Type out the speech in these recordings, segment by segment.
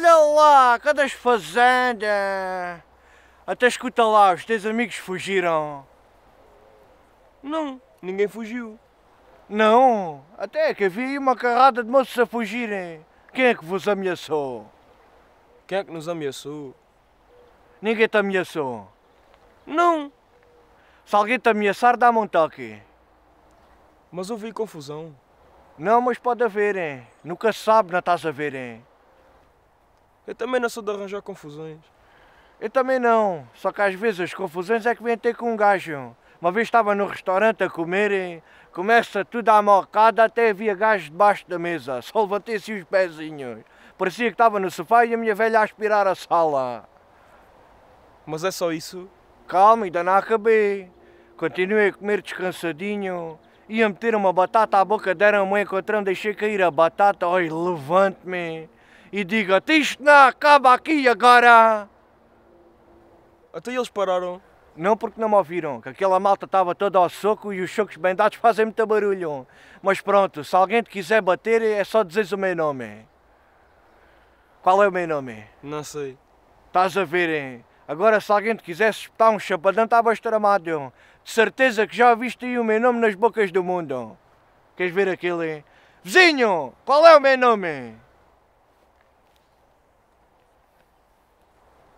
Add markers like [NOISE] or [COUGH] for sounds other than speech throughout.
Olha lá, cada fazenda, fazendas? Até escuta lá, os teus amigos fugiram. Não, ninguém fugiu. Não, até que havia uma carrada de moços a fugirem. Quem é que vos ameaçou? Quem é que nos ameaçou? Ninguém te ameaçou? Não. Se alguém te ameaçar, dá-me um toque. Mas ouvi confusão. Não, mas pode haver, hein? Nunca se sabe, não estás a ver, hein? Eu também não sou de arranjar confusões. Eu também não, só que às vezes as confusões é que vêm ter com um gajo. Uma vez estava no restaurante a comer e começa tudo à mocada, até havia gajo debaixo da mesa. [LAUGHS] Só levantei-se os pezinhos. Parecia que estava no sofá e a minha velha a aspirar a sala. Mas é só isso? Calma, ainda não acabei. Continuei a comer descansadinho. Ia meter uma batata à boca, deram-me um encontrão, deixei cair a batata. Oi, levante-me e diga isto acaba aqui agora. Até eles pararam. Não porque não me ouviram, que aquela malta estava toda ao soco e os socos bem dados fazem muito barulho. Mas pronto, se alguém te quiser bater é só dizeres o meu nome. Qual é o meu nome? Não sei. Estás a verem. Agora se alguém te quisesse espetar um chapadão tá estavas tramado. De certeza que já ouviste aí o meu nome nas bocas do mundo. Queres ver aquele? Vizinho, qual é o meu nome?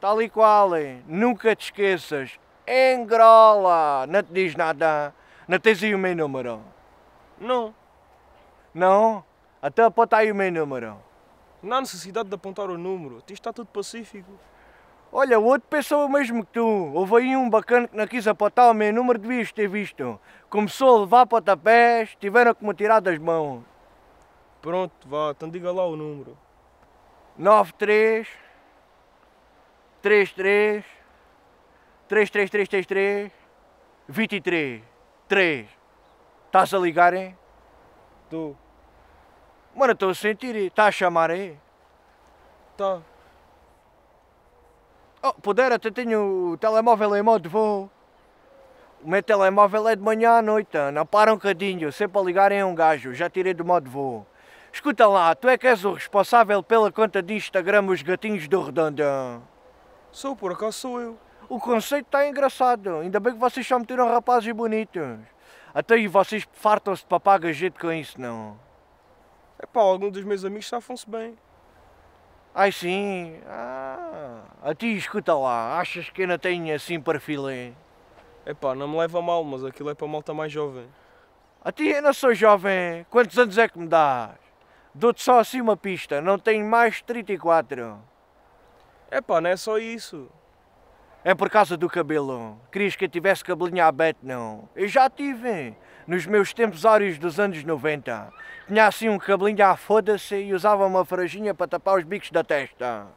tal e qual. Nunca te esqueças. Engrola! Não te diz nada. Não tens aí o meu número? Não. Não? Até então aponta aí o meu número. Não há necessidade de apontar o número. Isto está tudo pacífico. Olha, o outro pensou o mesmo que tu. Houve aí um bacana que não quis apontar o meu número, devias ter visto. Começou a levar para pontapés, tiveram que me tirar das mãos. Pronto, vá, então diga lá o número. 93 três três três três três três vinte e três três Estás a ligar, hein? Tu. Mano, estou a sentir. Está a chamar aí? Tá. Oh, puder, até tenho o telemóvel em modo de voo. O meu telemóvel é de manhã à noite, não para um cadinho, sempre a ligarem um gajo, já tirei do modo de voo. Escuta lá, tu é que és o responsável pela conta de Instagram Os Gatinhos do Redondão. Sou, por acaso sou eu. O conceito está engraçado. Ainda bem que vocês só meteram rapazes bonitos. Até aí vocês fartam-se de papagaio jeito com isso, não? É pá, alguns dos meus amigos safam-se bem. Ai sim? Ah, a ti escuta lá, achas que ainda tenho assim perfil, hein? É pá, não me leva mal, mas aquilo é para malta mais jovem. A ti ainda sou jovem, quantos anos é que me dás? Dou-te só assim uma pista, não tenho mais 34. É pá, não é só isso. É por causa do cabelo. Querias que eu tivesse cabelinho aberto, não. Eu já tive, nos meus tempos áureos dos anos 90. Tinha assim um cabelinho à foda-se e usava uma franjinha para tapar os bicos da testa.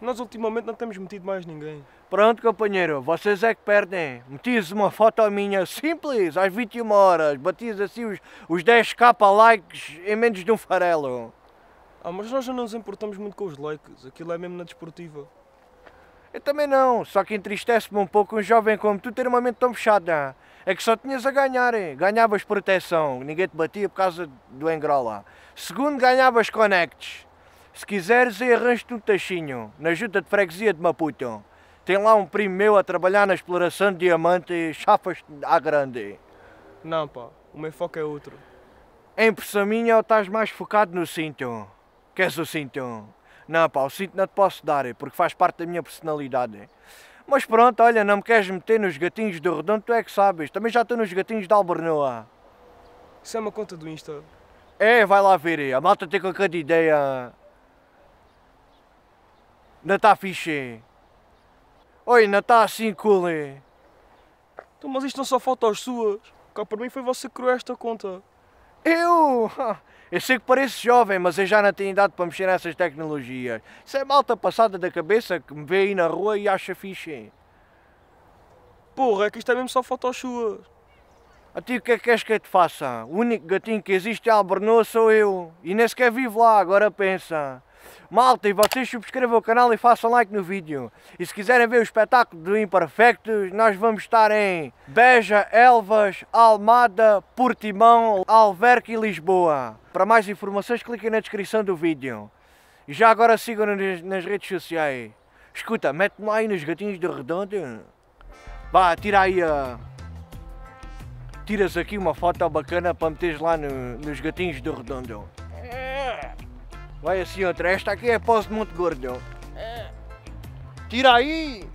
Nós ultimamente não temos metido mais ninguém. Pronto, companheiro, vocês é que perdem. Metis uma foto minha simples, às 21 horas. batias assim os, os 10k likes em menos de um farelo. Ah, mas nós já não nos importamos muito com os likes, aquilo é mesmo na desportiva. Eu também não, só que entristece-me um pouco um jovem como tu ter uma mente tão fechada. É que só tinhas a ganhar, hein? ganhavas proteção, ninguém te batia por causa do engrola. Segundo, ganhavas connects, Se quiseres, arranjo-te um tachinho, na junta de freguesia de Maputo. Tem lá um primo meu a trabalhar na exploração de diamante e chafas à grande. Não, pá, o meu foco é outro. Em pressão minha ou estás mais focado no cinto? Queres o cinto? Não, pá, o cinto não te posso dar, é porque faz parte da minha personalidade. Mas pronto, olha, não me queres meter nos gatinhos do Redondo, tu é que sabes. Também já estou nos gatinhos da Albernoa. Isso é uma conta do Insta. É, vai lá ver, é. a malta tem qualquer ideia. Não está fixe. É. Oi, não está assim cool. Então, mas isto não são fotos suas. Cá para mim foi você que criou esta conta. Eu... [LAUGHS] Eu sei que pareço jovem, mas eu já não tenho idade para mexer nessas tecnologias. Isso é malta passada da cabeça que me vê aí na rua e acha fixe. Porra, é que isto é mesmo só fotos suas. A ti o que é que queres que eu te faça? O único gatinho que existe em é Albornoz sou eu. E nem sequer vivo lá, agora pensa. Malta, e vocês subscrevam o canal e façam like no vídeo. E se quiserem ver o espetáculo do Imperfectos, nós vamos estar em Beja, Elvas, Almada, Portimão, Alverca e Lisboa. Para mais informações, cliquem na descrição do vídeo. E já agora sigam-nos nas redes sociais. Escuta, mete-me aí nos gatinhos de redondo. Vá, tira aí a... Ah, tiras aqui uma foto bacana para meteres lá no, nos gatinhos de redondo. Vai assim, outra. esta aqui é pós de Monte Gordo, É. Tira aí